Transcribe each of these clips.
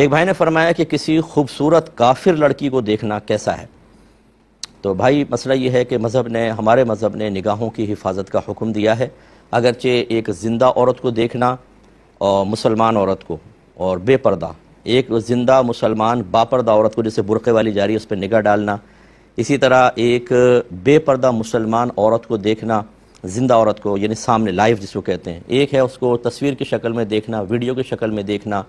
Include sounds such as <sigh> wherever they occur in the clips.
ایک بھائی نے فرمایا کہ کسی خوبصورت کافر لڑکی کو دیکھنا کیسا ہے تو بھائی مسئلہ یہ ہے کہ مذہب نے ہمارے مذہب نے نگاہوں کی حفاظت کا حکم دیا ہے اگرچہ ایک زندہ عورت کو دیکھنا اور مسلمان عورت کو اور بے پردہ ایک زندہ مسلمان با پردہ عورت کو جسے برقعے والی جاری ہے اس پہ نگاہ ڈالنا اسی طرح ایک بے پردہ مسلمان عورت کو دیکھنا زندہ عورت کو یعنی سامنے لائیو جس کو کہتے ہیں ایک ہے اس کو تصویر کی شکل میں دیکھنا ویڈیو کی شکل میں دیکھنا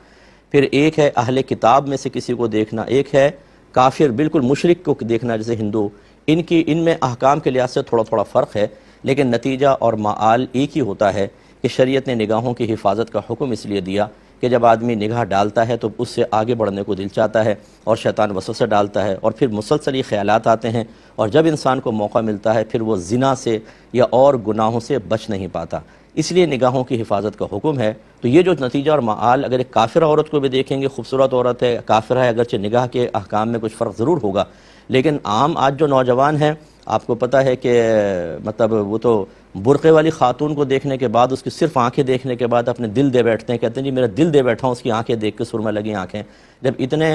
پھر ایک ہے اہل کتاب میں سے کسی کو دیکھنا ایک ہے کافر بالکل مشرق کو دیکھنا جیسے ہندو ان کی ان میں احکام کے لحاظ سے تھوڑا تھوڑا فرق ہے لیکن نتیجہ اور معال ایک ہی ہوتا ہے کہ شریعت نے نگاہوں کی حفاظت کا حکم اس لیے دیا کہ جب آدمی نگاہ ڈالتا ہے تو اس سے آگے بڑھنے کو دل چاہتا ہے اور شیطان وسط سے ڈالتا ہے اور پھر مسلسل یہ خیالات آتے ہیں اور جب انسان کو موقع ملتا ہے پھر وہ زنا سے یا اور گناہوں سے بچ نہیں پاتا اس لیے نگاہوں کی حفاظت کا حکم ہے تو یہ جو نتیجہ اور معال اگر ایک کافر عورت کو بھی دیکھیں گے خوبصورت عورت ہے کافر ہے اگرچہ نگاہ کے احکام میں کچھ فرق ضرور ہوگا لیکن عام آج جو نوجوان ہیں آپ کو پتہ ہے کہ مطلب وہ تو برقے والی خاتون کو دیکھنے کے بعد اس کی صرف آنکھیں دیکھنے کے بعد اپنے دل دے بیٹھتے ہیں کہتے ہیں جی میرا دل دے بیٹھا ہوں اس کی آنکھیں دیکھ کے سرما لگی لگیں آنکھیں جب اتنے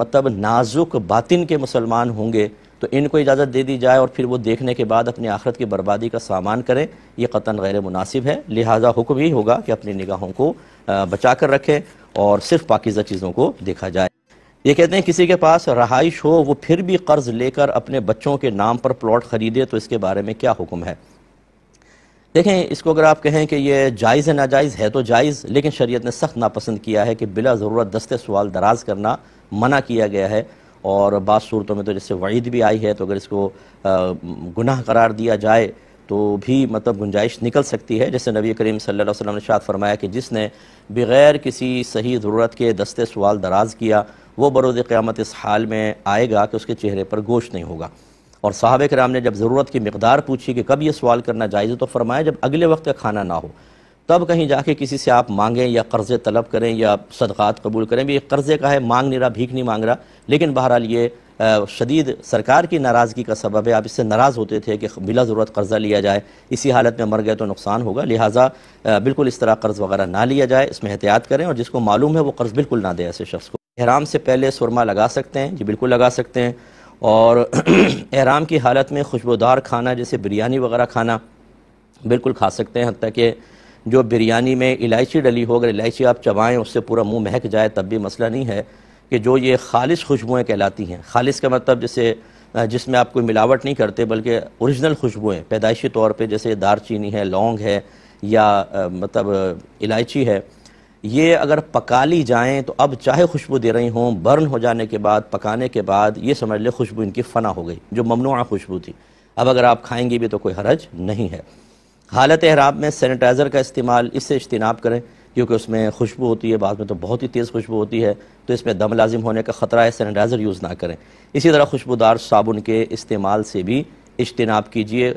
مطلب نازک باطن کے مسلمان ہوں گے تو ان کو اجازت دے دی جائے اور پھر وہ دیکھنے کے بعد اپنی آخرت کی بربادی کا سامان کریں یہ قطن غیر مناسب ہے لہٰذا حکم ہی ہوگا کہ اپنی نگاہوں کو بچا کر رکھیں اور صرف پاکیزہ چیزوں کو دیکھا جائے یہ کہتے ہیں کسی کے پاس رہائش ہو وہ پھر بھی قرض لے کر اپنے بچوں کے نام پر پلاٹ خریدے تو اس کے بارے میں کیا حکم ہے دیکھیں اس کو اگر آپ کہیں کہ یہ جائز ہے ناجائز ہے تو جائز لیکن شریعت نے سخت ناپسند کیا ہے کہ بلا ضرورت دستے سوال دراز کرنا منع کیا گیا ہے اور بعض صورتوں میں تو جیسے وعید بھی آئی ہے تو اگر اس کو گناہ قرار دیا جائے تو بھی مطلب گنجائش نکل سکتی ہے جیسے نبی کریم صلی اللہ علیہ وسلم نے شاد فرمایا کہ جس نے بغیر کسی صحیح ضرورت کے دستے سوال دراز کیا وہ برود قیامت اس حال میں آئے گا کہ اس کے چہرے پر گوشت نہیں ہوگا اور صحابہ کرام نے جب ضرورت کی مقدار پوچھی کہ کب یہ سوال کرنا جائز ہے تو فرمایا جب اگلے وقت کا کھانا نہ ہو تب کہیں جا کے کسی سے آپ مانگیں یا قرضے طلب کریں یا صدقات قبول کریں بھی قرضے کا ہے مانگ نہیں رہا بھیک نہیں مانگ رہا لیکن بہرحال یہ شدید سرکار کی ناراضگی کا سبب ہے آپ اس سے ناراض ہوتے تھے کہ بلا ضرورت قرضہ لیا جائے اسی حالت میں مر گئے تو نقصان ہوگا لہٰذا بالکل اس طرح قرض وغیرہ نہ لیا جائے اس میں احتیاط کریں اور جس کو معلوم ہے وہ قرض بالکل نہ دے ایسے شخص کو احرام سے پہلے سرما لگا سکتے ہیں جی بالکل لگا سکتے ہیں اور <clears throat> احرام کی حالت میں خوشبودار کھانا جیسے بریانی وغیرہ کھانا بالکل کھا سکتے ہیں حتیٰ کہ جو بریانی میں الائچی ڈلی ہو اگر الائچی آپ چبائیں اس سے پورا منہ مہک جائے تب بھی مسئلہ نہیں ہے کہ جو یہ خالص خوشبوئیں کہلاتی ہیں خالص کا مطلب جیسے جس میں آپ کوئی ملاوٹ نہیں کرتے بلکہ اوریجنل خوشبوئیں پیدائشی طور پہ جیسے دار چینی ہے لونگ ہے یا مطلب الائچی ہے یہ اگر پکا لی جائیں تو اب چاہے خوشبو دے رہی ہوں برن ہو جانے کے بعد پکانے کے بعد یہ سمجھ لے خوشبو ان کی فنا ہو گئی جو ممنوع خوشبو تھی اب اگر آپ کھائیں گی بھی تو کوئی حرج نہیں ہے حالت احراب میں سینیٹائزر کا استعمال اس سے اجتناب کریں کیونکہ اس میں خوشبو ہوتی ہے بعض میں تو بہت ہی تیز خوشبو ہوتی ہے تو اس میں دم لازم ہونے کا خطرہ ہے سینیٹائزر یوز نہ کریں اسی طرح خوشبودار صابن کے استعمال سے بھی اجتناب کیجئے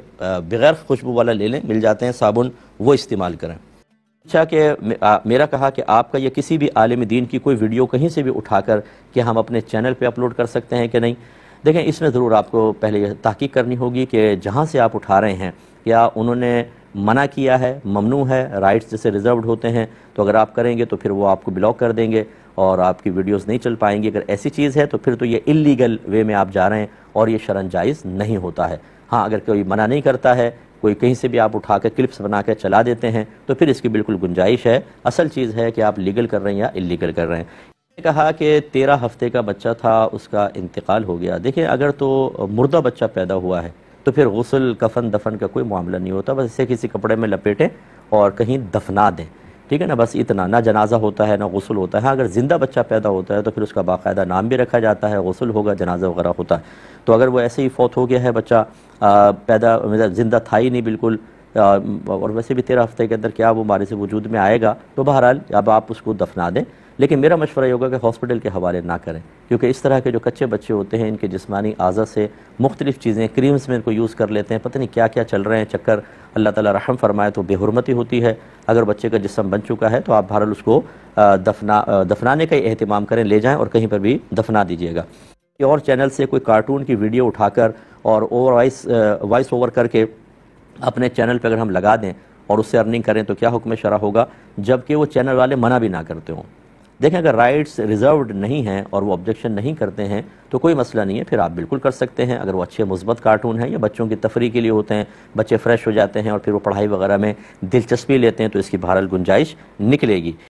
بغیر خوشبو والا لے لیں مل جاتے ہیں صابن وہ استعمال کریں اچھا کہ میرا کہا کہ آپ کا یہ کسی بھی عالم دین کی کوئی ویڈیو کہیں سے بھی اٹھا کر کہ ہم اپنے چینل پہ اپلوڈ کر سکتے ہیں کہ نہیں دیکھیں اس میں ضرور آپ کو پہلے یہ تحقیق کرنی ہوگی کہ جہاں سے آپ اٹھا رہے ہیں یا انہوں نے منع کیا ہے ممنوع ہے رائٹس جیسے ریزروڈ ہوتے ہیں تو اگر آپ کریں گے تو پھر وہ آپ کو بلاک کر دیں گے اور آپ کی ویڈیوز نہیں چل پائیں گی اگر ایسی چیز ہے تو پھر تو یہ انلیگل وے میں آپ جا رہے ہیں اور یہ شرن جائز نہیں ہوتا ہے ہاں اگر کوئی منع نہیں کرتا ہے کوئی کہیں سے بھی آپ اٹھا کے کلپس بنا کے چلا دیتے ہیں تو پھر اس کی بالکل گنجائش ہے اصل چیز ہے کہ آپ لیگل کر رہے ہیں یا انلیگل کر رہے ہیں نے کہا کہ تیرہ ہفتے کا بچہ تھا اس کا انتقال ہو گیا دیکھیں اگر تو مردہ بچہ پیدا ہوا ہے تو پھر غسل کفن دفن کا کوئی معاملہ نہیں ہوتا بس اسے کسی کپڑے میں لپیٹیں اور کہیں دفنا دیں ٹھیک ہے نا بس اتنا نہ جنازہ ہوتا ہے نہ غسل ہوتا ہے ہاں، اگر زندہ بچہ پیدا ہوتا ہے تو پھر اس کا باقاعدہ نام بھی رکھا جاتا ہے غسل ہوگا جنازہ وغیرہ ہوتا ہے تو اگر وہ ایسے ہی فوت ہو گیا ہے بچہ پیدا زندہ تھا ہی نہیں بالکل اور ویسے بھی تیرہ ہفتے کے اندر کیا وہ مارے سے وجود میں آئے گا تو بہرحال اب آپ اس کو دفنا دیں لیکن میرا مشورہ یہ ہوگا کہ ہاسپٹل کے حوالے نہ کریں کیونکہ اس طرح کے جو کچے بچے ہوتے ہیں ان کے جسمانی اعضا سے مختلف چیزیں کریمز میں ان کو یوز کر لیتے ہیں پتہ نہیں کیا کیا چل رہے ہیں چکر اللہ تعالیٰ رحم فرمائے تو بے حرمتی ہوتی ہے اگر بچے کا جسم بن چکا ہے تو آپ بہرحال اس کو دفنا دفنانے کا اہتمام کریں لے جائیں اور کہیں پر بھی دفنا دیجیے گا اور چینل سے کوئی کارٹون کی ویڈیو اٹھا کر اور اوور وائس وائس اوور کر کے اپنے چینل پہ اگر ہم لگا دیں اور اس سے ارننگ کریں تو کیا حکم شرح ہوگا جبکہ وہ چینل والے منع بھی نہ کرتے ہوں دیکھیں اگر رائٹس ریزروڈ نہیں ہیں اور وہ آبجیکشن نہیں کرتے ہیں تو کوئی مسئلہ نہیں ہے پھر آپ بالکل کر سکتے ہیں اگر وہ اچھے مثبت کارٹون ہیں یا بچوں کی تفریح کے لیے ہوتے ہیں بچے فریش ہو جاتے ہیں اور پھر وہ پڑھائی وغیرہ میں دلچسپی لیتے ہیں تو اس کی بہرحال گنجائش نکلے گی